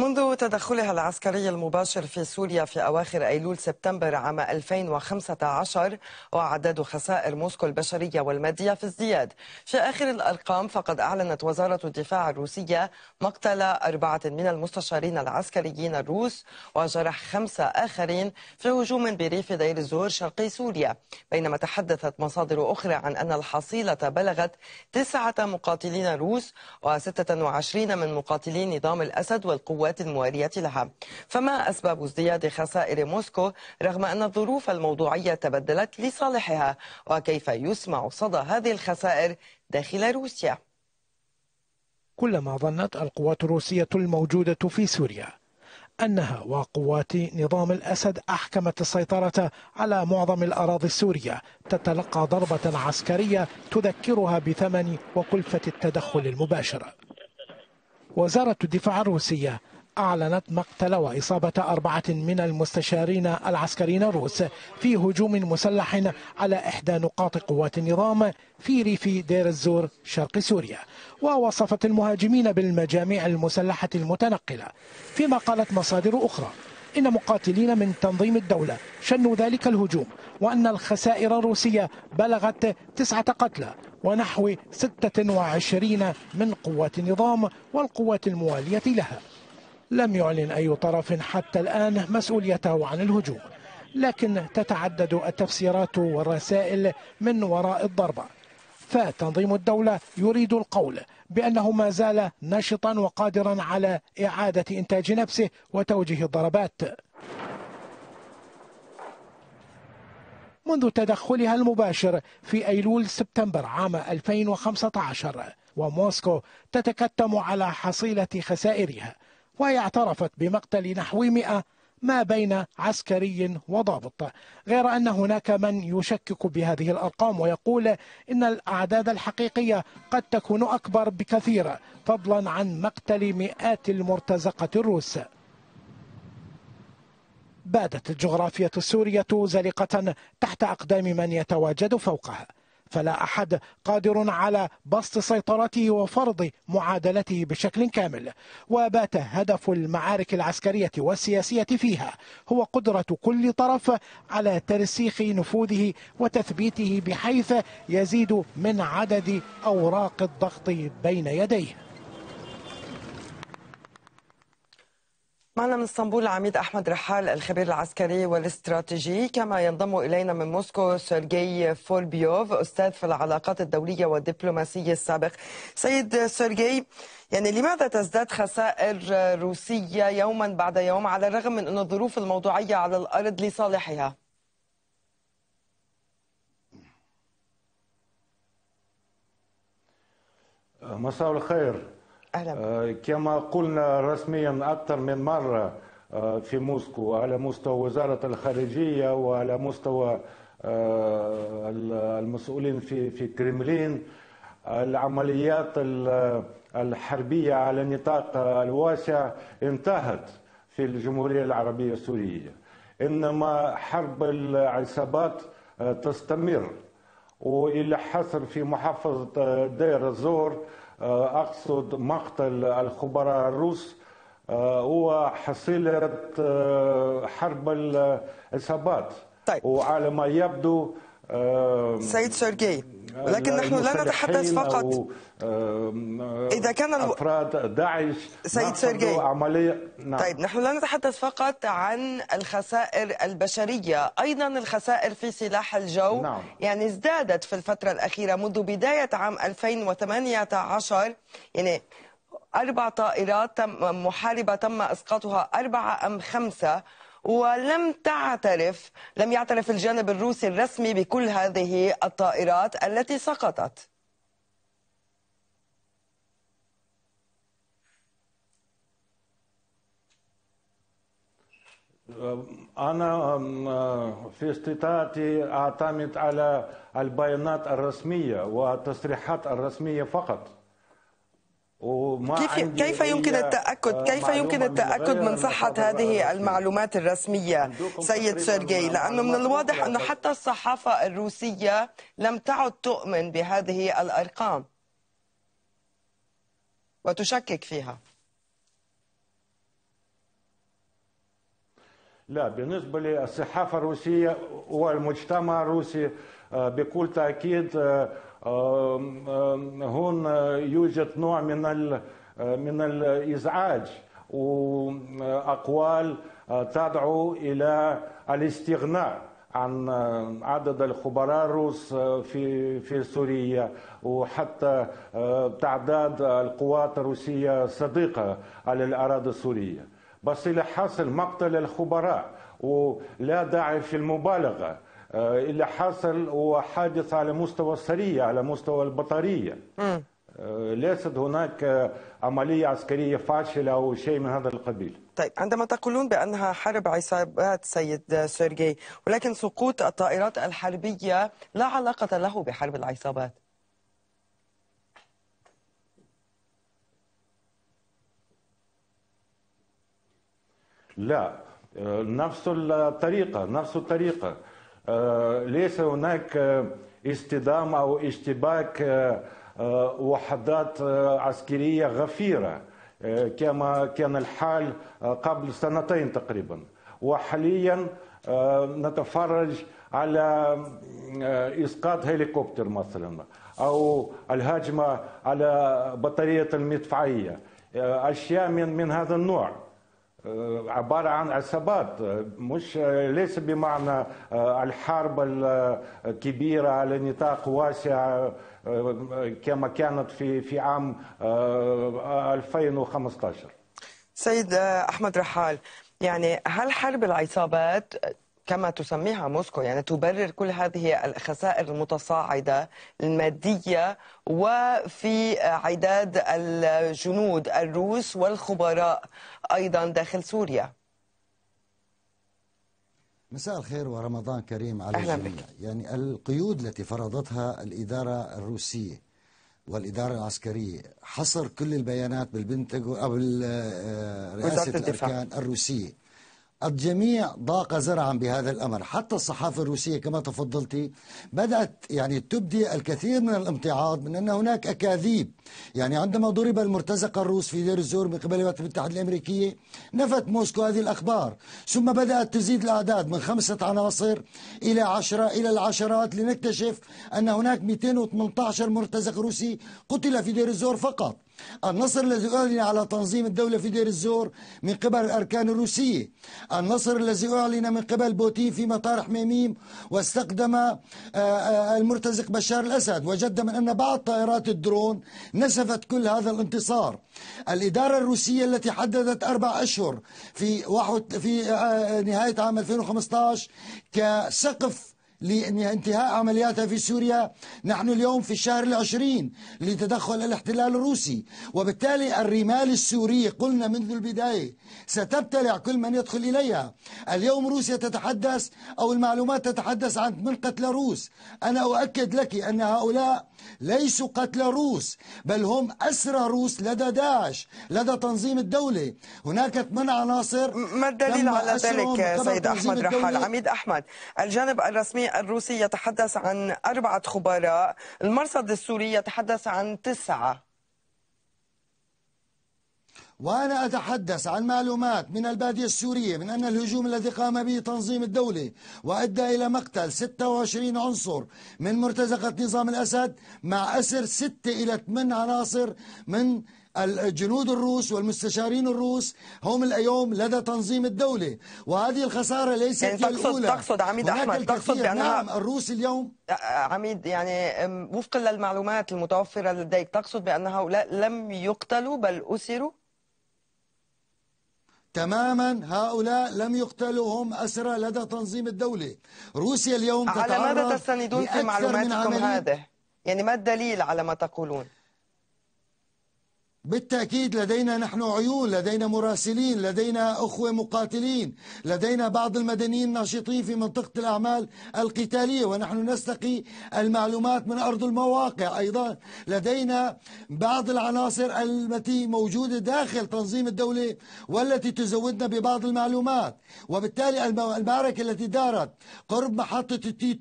منذ تدخلها العسكري المباشر في سوريا في أواخر أيلول سبتمبر عام 2015 وأعداد خسائر موسكو البشرية والمادية في ازدياد في آخر الأرقام فقد أعلنت وزارة الدفاع الروسية مقتل أربعة من المستشارين العسكريين الروس وجرح خمسة آخرين في هجوم بريف دير الزور شرقي سوريا بينما تحدثت مصادر أخرى عن أن الحصيلة بلغت تسعة مقاتلين روس و26 من مقاتلي نظام الأسد والقوات السنوات الموالية لها فما أسباب ازدياد خسائر موسكو رغم أن الظروف الموضوعية تبدلت لصالحها وكيف يسمع صدى هذه الخسائر داخل روسيا كلما ظنت القوات الروسية الموجودة في سوريا أنها وقوات نظام الأسد أحكمت السيطرة على معظم الأراضي السورية تتلقى ضربة عسكرية تذكرها بثمن وكلفة التدخل المباشر وزارة الدفاع الروسية أعلنت مقتل وإصابة أربعة من المستشارين العسكريين الروس في هجوم مسلح على إحدى نقاط قوات النظام في ريف دير الزور شرق سوريا ووصفت المهاجمين بالمجاميع المسلحة المتنقلة فيما قالت مصادر أخرى إن مقاتلين من تنظيم الدولة شنوا ذلك الهجوم وأن الخسائر الروسية بلغت تسعة قتلى ونحو 26 من قوات النظام والقوات الموالية لها لم يعلن أي طرف حتى الآن مسؤوليته عن الهجوم لكن تتعدد التفسيرات والرسائل من وراء الضربة فتنظيم الدولة يريد القول بأنه ما زال نشطا وقادرا على إعادة إنتاج نفسه وتوجيه الضربات منذ تدخلها المباشر في أيلول سبتمبر عام 2015 وموسكو تتكتم على حصيلة خسائرها وهي اعترفت بمقتل نحو 100 ما بين عسكري وضابط غير أن هناك من يشكك بهذه الأرقام ويقول إن الأعداد الحقيقية قد تكون أكبر بكثير فضلا عن مقتل مئات المرتزقة الروس بادت الجغرافية السورية زلقة تحت أقدام من يتواجد فوقها فلا أحد قادر على بسط سيطرته وفرض معادلته بشكل كامل وبات هدف المعارك العسكرية والسياسية فيها هو قدرة كل طرف على ترسيخ نفوذه وتثبيته بحيث يزيد من عدد أوراق الضغط بين يديه معنا من اسطنبول العميد احمد رحال الخبير العسكري والاستراتيجي كما ينضم الينا من موسكو سيرجي فولبيوف استاذ في العلاقات الدوليه والدبلوماسيه السابق. سيد سيرجي يعني لماذا تزداد خسائر روسيه يوما بعد يوم على الرغم من ان الظروف الموضوعيه على الارض لصالحها؟ مساء الخير أهلا آه، كما قلنا رسميا أكثر من مرة آه، في موسكو على مستوى وزارة الخارجية وعلى مستوى آه، المسؤولين في في كريملين العمليات الحربية على نطاق الواسع انتهت في الجمهورية العربية السورية إنما حرب العصابات تستمر وإلى حصر في محافظة دير الزور آه، أقصد مقتل الخبراء الروس آه، حصيله آه، حرب الإصابات طيب. وعلى ما يبدو سيد سيرجي ولكن نحن لا نتحدث فقط اذا كان افراد داعش سيد سيرجي عمليه نعم. طيب نحن لا نتحدث فقط عن الخسائر البشريه ايضا الخسائر في سلاح الجو نعم. يعني ازدادت في الفتره الاخيره منذ بدايه عام 2018 يعني أربع طائرات تم محاربة تم إسقاطها أربعة أم خمسة ولم تعترف لم يعترف الجانب الروسي الرسمي بكل هذه الطائرات التي سقطت أنا في استطاعتي أعتمد على البيانات الرسمية والتصريحات الرسمية فقط وما كيف آه، كيف يمكن التاكد كيف يمكن التاكد من صحه هذه المعلومات الرسميه سيد سيرجي لانه من الواضح انه حتى الصحافه الروسيه لم تعد تؤمن بهذه الارقام وتشكك فيها لا بالنسبة للصحافة الروسية والمجتمع الروسي آه، بكل تأكيد آه، هون يوجد نوع من من الازعاج واقوال تدعو الى الاستغناء عن عدد الخبراء الروس في في سوريا وحتى آه، تعداد القوات الروسيه صديقه على الاراضي السوريه بس اللي حصل مقتل الخبراء ولا داعي في المبالغه آه، اللي حصل هو حادث على مستوى السرية على مستوى البطارية آه، ليست هناك عملية عسكرية فاشلة أو شيء من هذا القبيل طيب عندما تقولون بأنها حرب عصابات سيد سيرجي ولكن سقوط الطائرات الحربية لا علاقة له بحرب العصابات لا آه، نفس الطريقة نفس الطريقة آه، ليس هناك اصطدام آه، او اشتباك آه، وحدات عسكريه غفيره كما كان الحال قبل سنتين تقريبا وحاليا نتفرج على اسقاط هليكوبتر مثلا او الهجمه على بطاريه المدفعيه اشياء من من هذا النوع آه، عبارة عن عصابات آه، مش آه، ليس بمعنى الحرب الكبيرة على نطاق واسع كما كانت في في عام 2015 سيد أحمد رحال يعني هل حرب العصابات كما تسميها موسكو يعني تبرر كل هذه الخسائر المتصاعدة المادية وفي عداد الجنود الروس والخبراء أيضا داخل سوريا مساء الخير ورمضان كريم على الجميع بك. يعني القيود التي فرضتها الإدارة الروسية والإدارة العسكرية حصر كل البيانات بالبنتاغون أو آه، آه، رئاسة الأركان الروسية الجميع ضاق زرعا بهذا الأمر حتى الصحافة الروسية كما تفضلتي بدأت يعني تبدي الكثير من الامتعاض من أن هناك أكاذيب يعني عندما ضرب المرتزق الروس في دير الزور من قبل الولايات المتحدة الأمريكية نفت موسكو هذه الأخبار ثم بدأت تزيد الأعداد من خمسة عناصر إلى عشرة إلى العشرات لنكتشف أن هناك 218 مرتزق روسي قتل في دير الزور فقط النصر الذي أعلن على تنظيم الدولة في دير الزور من قبل الأركان الروسية النصر الذي أعلن من قبل بوتين في مطار حميميم واستقدم آه، آه، المرتزق بشار الأسد وجد من أن بعض طائرات الدرون نسفت كل هذا الانتصار الإدارة الروسية التي حددت أربع أشهر في, واحد في آه، نهاية عام 2015 كسقف لانتهاء عملياتها في سوريا نحن اليوم في الشهر العشرين لتدخل الاحتلال الروسي وبالتالي الرمال السوري قلنا منذ البداية ستبتلع كل من يدخل إليها اليوم روسيا تتحدث أو المعلومات تتحدث عن من قتلى روس أنا أؤكد لك أن هؤلاء ليسوا قتلى روس بل هم أسرى روس لدى داعش لدى تنظيم الدولة هناك ثمان عناصر ما الدليل على ذلك سيد أحمد رحال عميد أحمد الجانب الرسمي الروسي يتحدث عن أربعة خبراء المرصد السوري يتحدث عن تسعة وأنا أتحدث عن معلومات من البادية السورية من أن الهجوم الذي قام به تنظيم الدولة وأدى إلى مقتل 26 عنصر من مرتزقة نظام الأسد مع أسر 6 إلى 8 عناصر من الجنود الروس والمستشارين الروس هم اليوم لدى تنظيم الدولة وهذه الخسارة ليست يعني تقصد الأولى تقصد عميد أحمد تقصد بأنها نعم الروس اليوم عميد يعني وفقا للمعلومات المتوفرة لديك تقصد بأن هؤلاء لم يقتلوا بل أسروا تماما هؤلاء لم يقتلوا هم أسرى لدى تنظيم الدولة روسيا اليوم على ماذا تستندون في معلوماتكم هذه؟ يعني ما الدليل على ما تقولون؟ بالتأكيد لدينا نحن عيون لدينا مراسلين لدينا أخوة مقاتلين لدينا بعض المدنيين الناشطين في منطقة الأعمال القتالية ونحن نستقي المعلومات من أرض المواقع أيضا لدينا بعض العناصر التي موجودة داخل تنظيم الدولة والتي تزودنا ببعض المعلومات وبالتالي المعركة التي دارت قرب محطة التي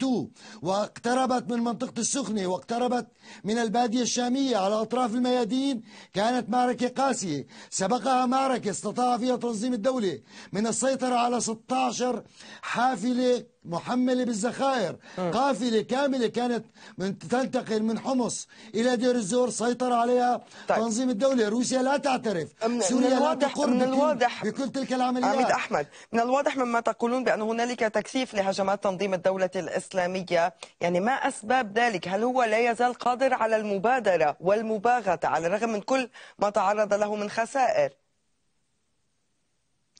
واقتربت من منطقة السخنة واقتربت من البادية الشامية على أطراف الميادين كان كانت معركة قاسية سبقها معركة استطاع فيها تنظيم الدولة من السيطرة على 16 حافلة محملة بالذخائر آه. قافلة كاملة كانت من تنتقل من حمص إلى دير الزور سيطر عليها طيب. تنظيم الدولة روسيا لا تعترف من سوريا لا تقر من الواضح بكل تلك العمليات عميد أحمد من الواضح مما تقولون بأن هنالك تكثيف لهجمات تنظيم الدولة الإسلامية يعني ما أسباب ذلك هل هو لا يزال قادر على المبادرة والمباغتة على الرغم من كل ما تعرض له من خسائر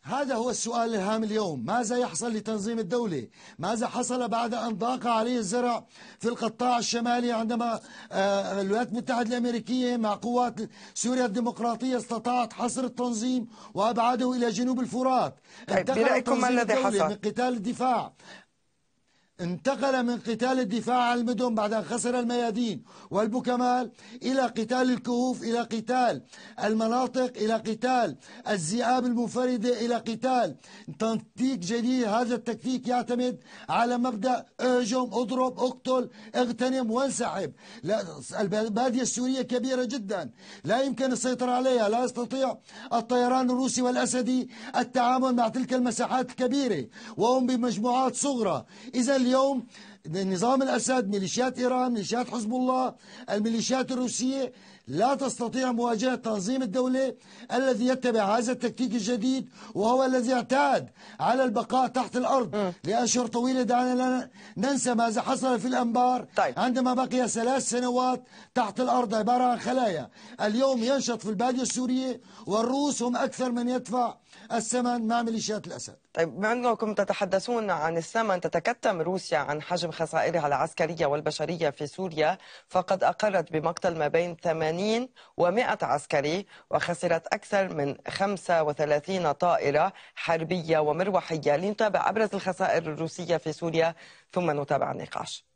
هذا هو السؤال الهام اليوم ماذا يحصل لتنظيم الدولة ماذا حصل بعد أن ضاق عليه الزرع في القطاع الشمالي عندما آه، الولايات المتحدة الأمريكية مع قوات سوريا الديمقراطية استطاعت حصر التنظيم وأبعده إلى جنوب الفرات طيب برأيكم ما الذي حصل؟ من قتال الدفاع انتقل من قتال الدفاع عن المدن بعد أن خسر الميادين والبكمال إلى قتال الكهوف إلى قتال المناطق إلى قتال الذئاب المنفردة إلى قتال تكتيك جديد هذا التكتيك يعتمد على مبدأ اهجم اضرب اقتل اغتنم وانسحب البادية السورية كبيرة جدا لا يمكن السيطرة عليها لا يستطيع الطيران الروسي والأسدي التعامل مع تلك المساحات الكبيرة وهم بمجموعات صغرى إذا اليوم نظام الأسد ميليشيات إيران ميليشيات حزب الله الميليشيات الروسية لا تستطيع مواجهة تنظيم الدولة الذي يتبع هذا التكتيك الجديد وهو الذي اعتاد على البقاء تحت الأرض لأشهر طويلة دعنا لا ننسى ماذا حصل في الأنبار طيب. عندما بقي ثلاث سنوات تحت الأرض عبارة عن خلايا اليوم ينشط في البادية السورية والروس هم أكثر من يدفع الثمن مع ميليشيات الأسد طيب مع أنكم تتحدثون عن الثمن تتكتم روسيا عن حجم خسائرها العسكرية والبشرية في سوريا فقد أقرت بمقتل ما بين 80 و100 عسكري وخسرت أكثر من 35 طائرة حربية ومروحية لنتابع أبرز الخسائر الروسية في سوريا ثم نتابع النقاش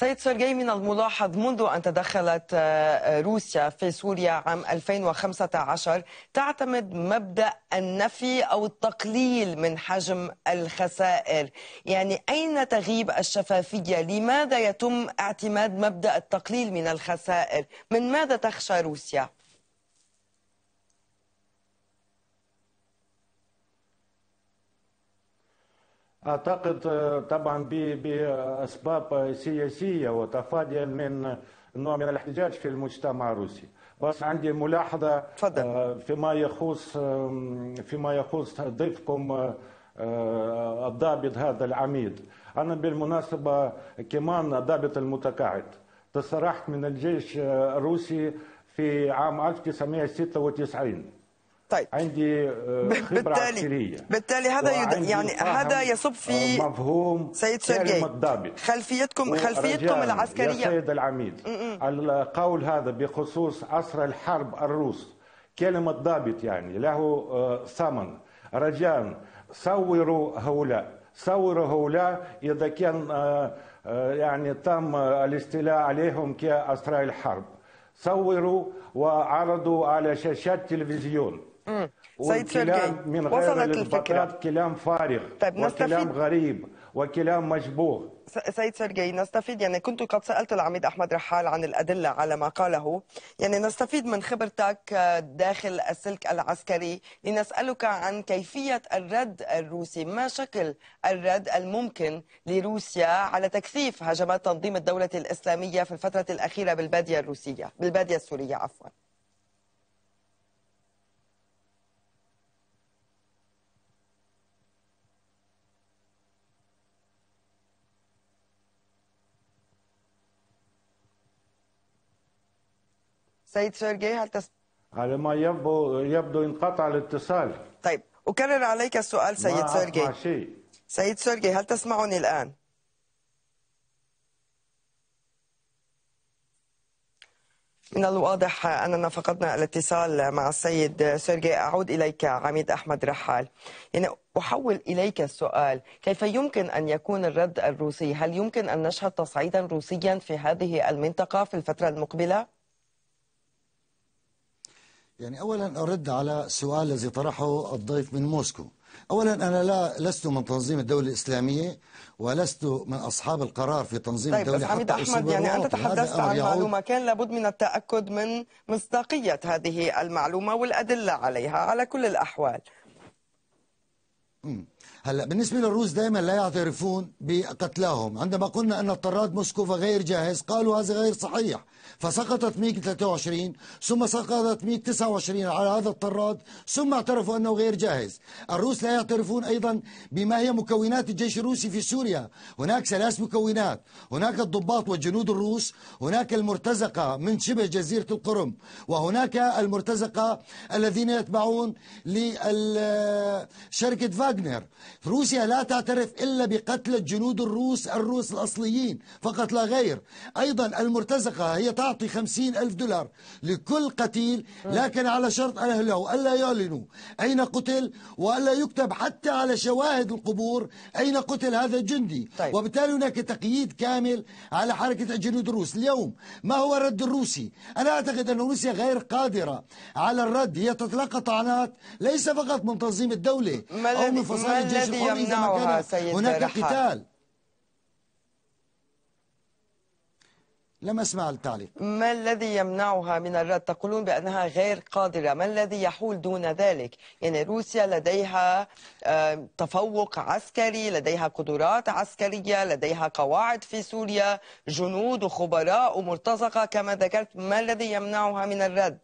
سيد سيرجي من الملاحظ منذ أن تدخلت آه، آه، روسيا في سوريا عام 2015 تعتمد مبدأ النفي أو التقليل من حجم الخسائر يعني أين تغيب الشفافية لماذا يتم اعتماد مبدأ التقليل من الخسائر من ماذا تخشى روسيا؟ اعتقد آه، طبعا باسباب سياسيه وتفاديا من نوع من الاحتجاج في المجتمع الروسي بس عندي ملاحظه تفضل. آه، فيما يخص فيما يخص ضيفكم آه، الضابط هذا العميد انا بالمناسبه كمان ضابط المتقاعد تسرحت من الجيش الروسي في عام 1996 طيب عندي آه، خبره بالتالي عسكريه بالتالي هذا يعني هذا يصب آه، في مفهوم سيد سيرجي خلفيتكم خلفيتكم العسكريه يا سيد العميد القول هذا بخصوص اسرى الحرب الروس كلمه ضابط يعني له آه، ثمن رجاء صوروا هؤلاء صوروا هؤلاء اذا كان يعني تم الاستيلاء عليهم كاسرى الحرب صوروا وعرضوا على شاشات تلفزيون سيد سيرجي من غير وصلت الفكره كلام فارغ طيب وكلام نستفيد. غريب وكلام مشبوه سيد سيرجي نستفيد يعني كنت قد سألت العميد أحمد رحال عن الأدلة على ما قاله يعني نستفيد من خبرتك آه، داخل السلك العسكري لنسألك عن كيفية الرد الروسي ما شكل الرد الممكن لروسيا على تكثيف هجمات تنظيم الدولة الإسلامية في الفترة الأخيرة بالبادية الروسية بالبادية السورية عفواً سيد سيرجي هل تس... على ما يبدو يبدو انقطع الاتصال طيب أكرر عليك السؤال سيد سيرجي ما شيء سيد سيرجي هل تسمعني الآن؟ من الواضح أننا فقدنا الاتصال مع السيد سيرجي أعود إليك عميد أحمد رحال يعني أحول إليك السؤال كيف يمكن أن يكون الرد الروسي هل يمكن أن نشهد تصعيدا روسيا في هذه المنطقة في الفترة المقبلة؟ يعني أولا أرد على السؤال الذي طرحه الضيف من موسكو أولا أنا لا لست من تنظيم الدولة الإسلامية ولست من أصحاب القرار في تنظيم طيب الدولة حتى أحمد يعني أنت تحدثت عن معلومة كان لابد من التأكد من مصداقية هذه المعلومة والأدلة عليها على كل الأحوال م. هلا بالنسبة للروس دائما لا يعترفون بقتلاهم عندما قلنا أن الطراد موسكوفا غير جاهز قالوا هذا غير صحيح فسقطت ميك 23 ثم سقطت ميك 29 على هذا الطراد ثم اعترفوا أنه غير جاهز الروس لا يعترفون أيضا بما هي مكونات الجيش الروسي في سوريا هناك ثلاث مكونات هناك الضباط والجنود الروس هناك المرتزقة من شبه جزيرة القرم وهناك المرتزقة الذين يتبعون لشركة فاغنر روسيا لا تعترف إلا بقتل الجنود الروس الروس الأصليين فقط لا غير أيضا المرتزقة هي تعطي خمسين ألف دولار لكل قتيل لكن على شرط أهله ألا يعلنوا أين قتل وألا يكتب حتى على شواهد القبور أين قتل هذا الجندي طيب. وبالتالي هناك تقييد كامل على حركة الجنود الروس اليوم ما هو الرد الروسي أنا أعتقد أن روسيا غير قادرة على الرد هي تتلقى طعنات ليس فقط من تنظيم الدولة أو من فصائل ما الذي يمنعها سيد هناك قتال لم أسمع التعليق ما الذي يمنعها من الرد تقولون بأنها غير قادرة ما الذي يحول دون ذلك يعني روسيا لديها آه، تفوق عسكري لديها قدرات عسكرية لديها قواعد في سوريا جنود وخبراء ومرتزقة كما ذكرت ما الذي يمنعها من الرد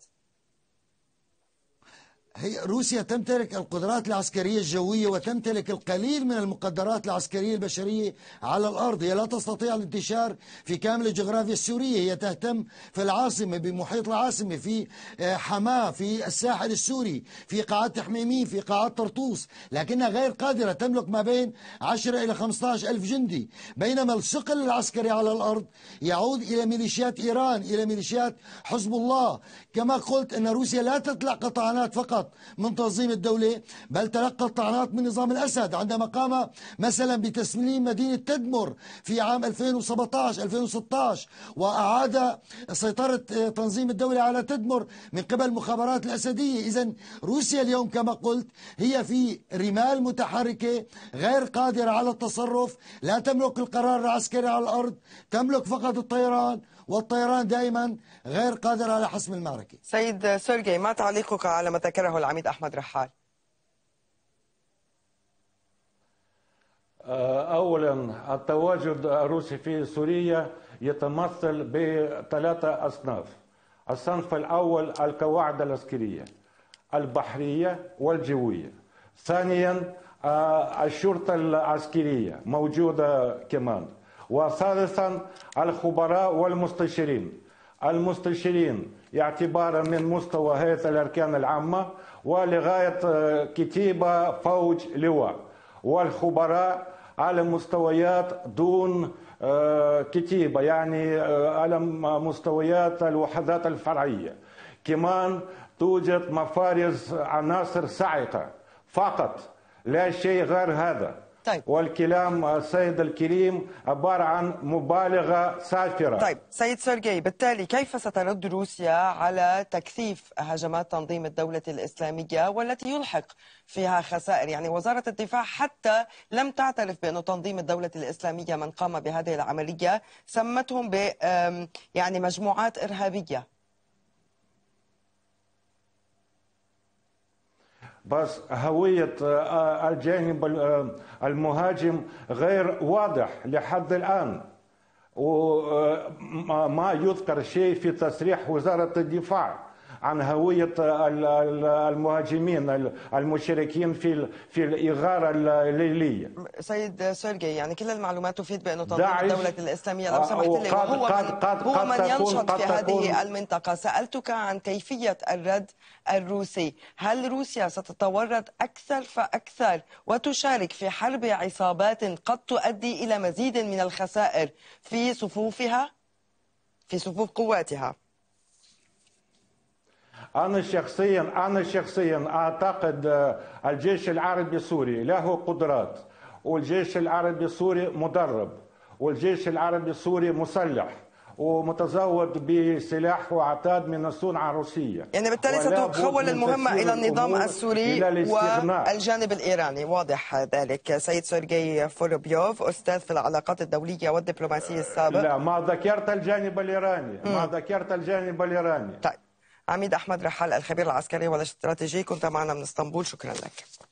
هي روسيا تمتلك القدرات العسكرية الجوية وتمتلك القليل من المقدرات العسكرية البشرية على الأرض هي لا تستطيع الانتشار في كامل الجغرافيا السورية هي تهتم في العاصمة بمحيط العاصمة في آه، حماة في الساحل السوري في قاعات تحميمين في قاعات طرطوس لكنها غير قادرة تملك ما بين 10 إلى 15 ألف جندي بينما الثقل العسكري على الأرض يعود إلى ميليشيات إيران إلى ميليشيات حزب الله كما قلت أن روسيا لا تطلع قطعنات فقط طعنات من تنظيم الدولة بل تلقى الطعنات من نظام الأسد عندما قام مثلا بتسليم مدينة تدمر في عام 2017-2016 وأعاد سيطرة آه، تنظيم الدولة على تدمر من قبل المخابرات الأسدية إذا روسيا اليوم كما قلت هي في رمال متحركة غير قادرة على التصرف لا تملك القرار العسكري على الأرض تملك فقط الطيران والطيران دائما غير قادر على حسم المعركة سيد سيرجي ما تعليقك على ما ذكره العميد أحمد رحال آه، أولا التواجد الروسي في سوريا يتمثل بثلاثة أصناف الصنف الأول القواعد العسكرية البحرية والجوية ثانيا آه، الشرطة العسكرية موجودة كمان وثالثا الخبراء والمستشارين المستشارين اعتبارا من مستوى هيئة الأركان العامة ولغاية آه، كتيبة فوج لواء والخبراء على مستويات دون آه، كتيبة يعني آه، على مستويات الوحدات الفرعية كمان توجد مفارز عناصر صاعقة فقط لا شيء غير هذا طيب. والكلام السيد الكريم عبارة عن مبالغة سافرة طيب سيد سيرجي بالتالي كيف سترد روسيا على تكثيف هجمات تنظيم الدولة الإسلامية والتي يلحق فيها خسائر يعني وزارة الدفاع حتى لم تعترف بأن تنظيم الدولة الإسلامية من قام بهذه العملية سمتهم ب يعني مجموعات إرهابية بس هوية آه، الجانب آه، المهاجم غير واضح لحد الآن وما آه، يذكر شيء في تصريح وزارة الدفاع عن هوية المهاجمين المشاركين في في الإغارة الليلية سيد سيرجي يعني كل المعلومات تفيد بأنه تنظيم الدولة الإسلامية لو آه، سمحت لي قد وهو قد من, قد هو من ينشط في هذه المنطقة سألتك عن كيفية الرد الروسي هل روسيا ستتورط أكثر فأكثر وتشارك في حرب عصابات قد تؤدي إلى مزيد من الخسائر في صفوفها في صفوف قواتها أنا شخصيا أنا شخصيا أعتقد آه، الجيش العربي السوري له قدرات والجيش العربي السوري مدرب والجيش العربي السوري مسلح ومتزود بسلاح وعتاد من الصنعة الروسية يعني بالتالي ستتحول المهمة إلى النظام السوري إلى والجانب الإيراني واضح ذلك سيد سيرجي فولوبيوف أستاذ في العلاقات الدولية والدبلوماسية السابق لا ما ذكرت الجانب الإيراني ما ذكرت الجانب الإيراني طيب. عميد أحمد رحال الخبير العسكري والاستراتيجي كنت معنا من اسطنبول شكرا لك